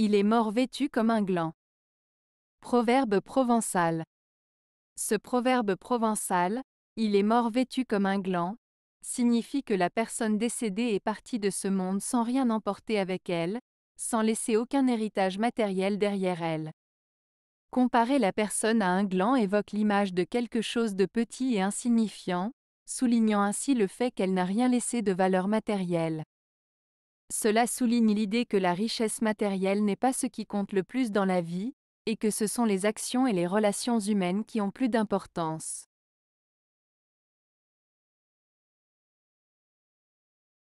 Il est mort vêtu comme un gland. Proverbe provençal. Ce proverbe provençal, il est mort vêtu comme un gland, signifie que la personne décédée est partie de ce monde sans rien emporter avec elle, sans laisser aucun héritage matériel derrière elle. Comparer la personne à un gland évoque l'image de quelque chose de petit et insignifiant, soulignant ainsi le fait qu'elle n'a rien laissé de valeur matérielle. Cela souligne l'idée que la richesse matérielle n'est pas ce qui compte le plus dans la vie, et que ce sont les actions et les relations humaines qui ont plus d'importance.